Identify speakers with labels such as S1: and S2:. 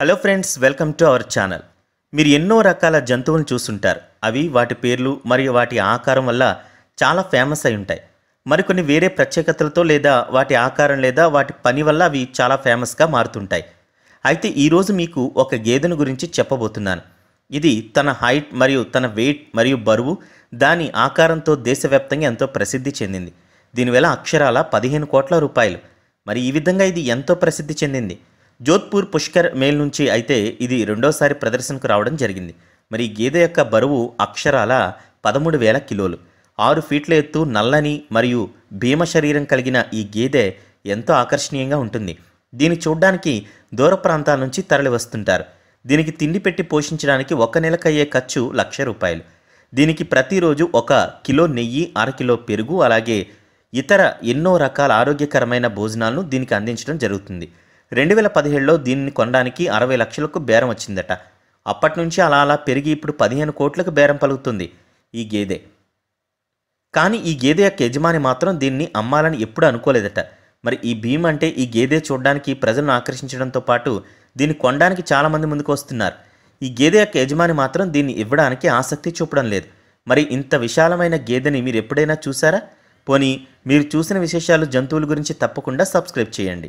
S1: hello friends welcome to our channel మీరు ఎన్నో రకాల జంతువులను చూస్తుంటారు అవి వాటి పేర్లు మరియు వాటి ఆకారం వల్ల చాలా ఫేమస్ అయి ఉంటాయి మరికొన్ని వేరే ప్రత్యేకతలతో లేదా వాటి ఆకారం లేదా వాటి పని వల్ల అవి చాలా ఫేమస్గా మారుతుంటాయి అయితే ఈరోజు మీకు ఒక గేదెను గురించి చెప్పబోతున్నాను ఇది తన హైట్ మరియు తన వెయిట్ మరియు బరువు దాని ఆకారంతో దేశవ్యాప్తంగా ఎంతో ప్రసిద్ధి చెందింది దీనివల్ల అక్షరాల పదిహేను కోట్ల రూపాయలు మరి ఈ విధంగా ఇది ఎంతో ప్రసిద్ధి చెందింది జోధ్పూర్ పుష్కర్ మేల్ నుంచి అయితే ఇది రెండోసారి ప్రదర్శనకు రావడం జరిగింది మరి గేదె యొక్క బరువు అక్షరాల పదమూడు వేల కిలోలు ఆరు ఫీట్ల ఎత్తు నల్లని మరియు భీమ శరీరం కలిగిన ఈ గేదె ఎంతో ఆకర్షణీయంగా ఉంటుంది దీన్ని చూడ్డానికి దూర ప్రాంతాల నుంచి తరలి వస్తుంటారు దీనికి తిండి పెట్టి పోషించడానికి ఒక నెలకయ్యే ఖర్చు లక్ష రూపాయలు దీనికి ప్రతిరోజు ఒక కిలో నెయ్యి అరకిలో పెరుగు అలాగే ఇతర ఎన్నో రకాల ఆరోగ్యకరమైన భోజనాలను దీనికి అందించడం జరుగుతుంది రెండు వేల పదిహేడులో దీనిని కొనడానికి అరవై లక్షలకు బేరం వచ్చిందట అప్పటి నుంచి అలా అలా పెరిగి ఇప్పుడు పదిహేను కోట్లకు బేరం పలుకుతుంది ఈ గేదె కానీ ఈ గేదె యొక్క యజమాని మాత్రం దీన్ని అమ్మాలని ఎప్పుడు అనుకోలేదట మరి ఈ భీమ్ అంటే ఈ గేదె చూడడానికి ప్రజలను ఆకర్షించడంతో పాటు దీన్ని కొనడానికి చాలామంది ముందుకు వస్తున్నారు ఈ గేదె యొక్క యజమాని మాత్రం దీన్ని ఇవ్వడానికి ఆసక్తి చూపడం లేదు మరి ఇంత విశాలమైన గేదెని మీరు ఎప్పుడైనా చూసారా పోనీ మీరు చూసిన విశేషాలు జంతువుల గురించి తప్పకుండా సబ్స్క్రైబ్ చేయండి